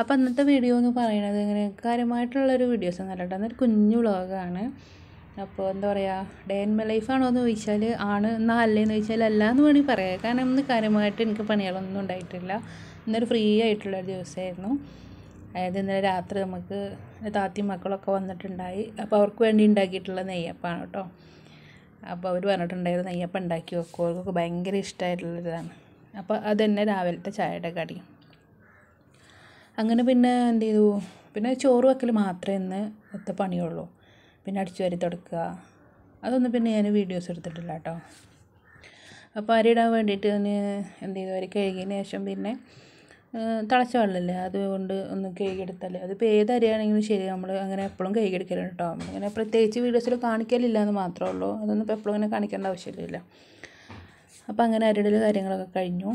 അപ്പോൾ അന്നത്തെ വീഡിയോ എന്ന് പറയുന്നത് ഇങ്ങനെ കാര്യമായിട്ടുള്ളൊരു വീഡിയോസ് ഒന്നും അല്ല അന്നൊരു കുഞ്ഞു വ്ളോഗാണ് അപ്പോൾ എന്താ പറയുക ഡേ ഇൻ മൈ ലൈഫാണോ എന്ന് ചോദിച്ചാൽ ആണ് എന്നാൽ അല്ലേന്ന് ചോദിച്ചാൽ അല്ല എന്ന് വേണമെങ്കിൽ പറയാം കാരണം ഇന്ന് കാര്യമായിട്ട് എനിക്ക് പണികളൊന്നും ഉണ്ടായിട്ടില്ല ഇന്നൊരു ഫ്രീ ആയിട്ടുള്ള ദിവസമായിരുന്നു അതായത് ഇന്നലെ രാത്രി നമുക്ക് താത്തി മക്കളൊക്കെ വന്നിട്ടുണ്ടായി അപ്പോൾ അവർക്ക് വേണ്ടി ഉണ്ടാക്കിയിട്ടുള്ള നെയ്യപ്പാണ് കേട്ടോ അപ്പോൾ അവർ പറഞ്ഞിട്ടുണ്ടായിരുന്നു നെയ്യപ്പം ഉണ്ടാക്കി വെക്കും അവർക്കൊക്കെ ഭയങ്കര ഇഷ്ടമായിട്ടുള്ളൊരിതാണ് അപ്പോൾ അത് തന്നെ രാവിലത്തെ ചായയുടെ കടി അങ്ങനെ പിന്നെ എന്ത് ചെയ്തു പിന്നെ ചോറ് വെക്കൽ മാത്രമേ ഇത്ത പണിയുള്ളൂ പിന്നെ അടിച്ചു വരി തുടക്കുക അതൊന്നും പിന്നെ ഞാൻ വീഡിയോസ് എടുത്തിട്ടില്ല കേട്ടോ അപ്പോൾ അരിയിടാൻ വേണ്ടിയിട്ട് ഒന്ന് എന്ത് ചെയ്തു അരി കഴുകിയതിന് ശേഷം പിന്നെ തിളച്ച വെള്ളമല്ലേ അതുകൊണ്ട് ഒന്ന് കഴുകിയെടുത്താൽ അതിപ്പോൾ ഏത് അരിയാണെങ്കിലും ശരി നമ്മൾ അങ്ങനെ എപ്പോഴും കഴുകിയെടുക്കലുണ്ട് കേട്ടോ അങ്ങനെ പ്രത്യേകിച്ച് വീഡിയോസിൽ കാണിക്കലില്ല എന്ന് മാത്രമേ ഉള്ളൂ അതൊന്നും ഇപ്പോൾ എപ്പോഴും അങ്ങനെ കാണിക്കേണ്ട ആവശ്യമില്ല അപ്പോൾ അങ്ങനെ അരിയുടെ കാര്യങ്ങളൊക്കെ കഴിഞ്ഞു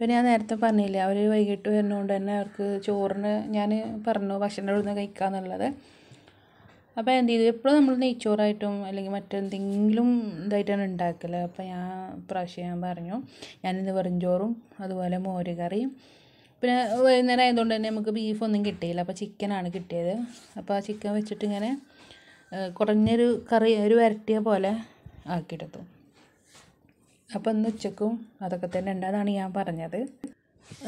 പിന്നെ ഞാൻ നേരത്തെ പറഞ്ഞില്ലേ അവർ വൈകിട്ട് വരുന്നതുകൊണ്ട് തന്നെ അവർക്ക് ചോറിന് ഞാൻ പറഞ്ഞു ഭക്ഷണം ഇവിടുന്ന് കഴിക്കാമെന്നുള്ളത് അപ്പോൾ എന്ത് ചെയ്തു എപ്പോഴും നമ്മൾ നെയ്ച്ചോറായിട്ടും അല്ലെങ്കിൽ മറ്റെന്തെങ്കിലും ഇതായിട്ടാണ് ഉണ്ടാക്കല് അപ്പോൾ ഞാൻ പ്രാവശ്യം ഞാൻ പറഞ്ഞു ഞാനിന്ന് വെറും ചോറും അതുപോലെ മോര് കറിയും പിന്നെ വൈകുന്നേരം ആയതുകൊണ്ട് തന്നെ നമുക്ക് ബീഫൊന്നും കിട്ടിയില്ല അപ്പോൾ ചിക്കനാണ് കിട്ടിയത് അപ്പോൾ ആ ചിക്കൻ വെച്ചിട്ട് ഇങ്ങനെ കുറഞ്ഞൊരു കറി ഒരു വരട്ടിയ പോലെ ആക്കിയെടുത്തു അപ്പോൾ ഇന്ന് ഉച്ചക്കും അതൊക്കെ തന്നെ ഉണ്ടെന്നാണ് ഞാൻ പറഞ്ഞത്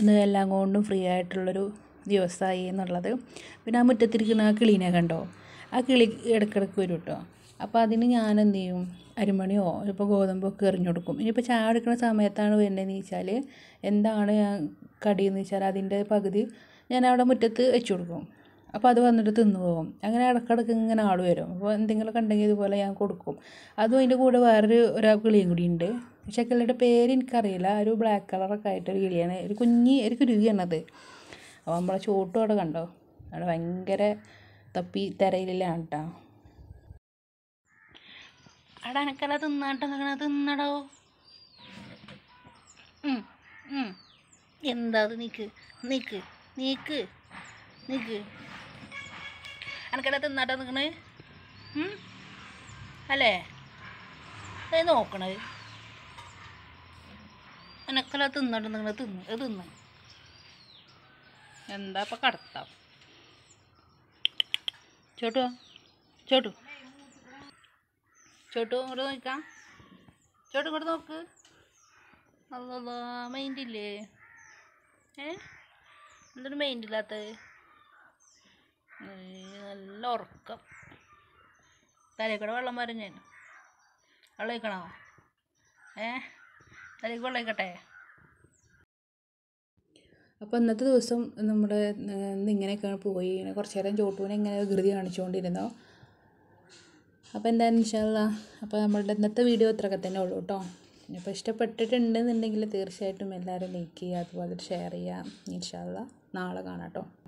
ഇന്ന് എല്ലാം കൊണ്ടും ഫ്രീ ആയിട്ടുള്ളൊരു ദിവസമായി എന്നുള്ളത് പിന്നെ ആ മുറ്റത്തിരിക്കുന്ന ആ കിളീനെ കണ്ടോ ആ കിളി ഇടയ്ക്കിടയ്ക്ക് വരും കേട്ടോ അപ്പോൾ അതിന് ഞാൻ എന്ത് ചെയ്യും അരിമണിയോ ഇപ്പോൾ ഗോതമ്പൊക്കെ എറിഞ്ഞു കൊടുക്കും ഇനിയിപ്പോൾ ചായ എടുക്കുന്ന സമയത്താണ് വരുന്നതെന്ന് വെച്ചാൽ എന്താണ് ഞാൻ കടിയെന്ന് വെച്ചാൽ അതിൻ്റെ പകുതി ഞാൻ അവിടെ മുറ്റത്ത് വെച്ചു കൊടുക്കും അപ്പോൾ അത് വന്നിട്ട് തിന്നു പോകും അങ്ങനെ ഇടക്കിടക്ക് ഇങ്ങനെ ആൾ വരും അപ്പോൾ എന്തെങ്കിലുമൊക്കെ ഉണ്ടെങ്കിൽ ഇതുപോലെ ഞാൻ കൊടുക്കും അതും അതിൻ്റെ കൂടെ വേറൊരു ഒരാൾ കിളിയും കൂടി ഉണ്ട് ചെക്കലിയുടെ പേര് എനിക്കറിയില്ല ഒരു ബ്ലാക്ക് കളറൊക്കെ ആയിട്ട് ഒരു കിളിയാണ് ഒരു കുഞ്ഞി ഒരു കുരുവിയാണത് അപ്പോൾ നമ്മളെ ചോട്ടും അവിടെ കണ്ടോ അവിടെ ഭയങ്കര തപ്പി തിരയിലാണ് കേട്ടോ അവിടെ അനക്കല തിന്നാട്ടോ തിന്നടോ എന്താ അത് നീക്ക് നീക്ക് നീക്ക് നീക്ക് അനക്കല തിന്നാട്ടോ നിൽക്കണേ അല്ലേ നോക്കണേ അതിനൊക്കെ തിന്നണ്ട് നിങ്ങൾ തിന്ന് അത് തിന്ന് എന്താ ഇപ്പം കടത്താം ചോട്ടു ചോട്ടു ചോട്ടു ഇങ്ങോട്ട് നോക്കാം ചോട്ടു ഇങ്ങോട്ട് നോക്ക് അല്ല മൈൻഡില്ലേ ഏ എന്തൊരു മൈൻഡില്ലാത്തത് നല്ല ഉറക്കം തലേക്കൂടെ വെള്ളം വരും ഞാൻ വെള്ളം വയ്ക്കണോ ഏ അതിലേക്ക് അപ്പൊ അപ്പോൾ ഇന്നത്തെ ദിവസം നമ്മുടെ ഇങ്ങനെയൊക്കെയാണ് പോയി കുറച്ചു നേരം ചോട്ടുവിനെ ഇങ്ങനെ വികൃതി കാണിച്ചുകൊണ്ടിരുന്നോ അപ്പോൾ എന്തായാലും ഇൻഷാല്ല അപ്പോൾ നമ്മളുടെ ഇന്നത്തെ വീഡിയോ അത്രയൊക്കെ തന്നെ ഉള്ളൂ കേട്ടോ അപ്പോൾ ഇഷ്ടപ്പെട്ടിട്ടുണ്ടെന്നുണ്ടെങ്കിൽ തീർച്ചയായിട്ടും എല്ലാവരും ലൈക്ക് ചെയ്യുക അതുപോലെ ഷെയർ ചെയ്യുക ഇൻഷാല്ല നാളെ കാണാം കേട്ടോ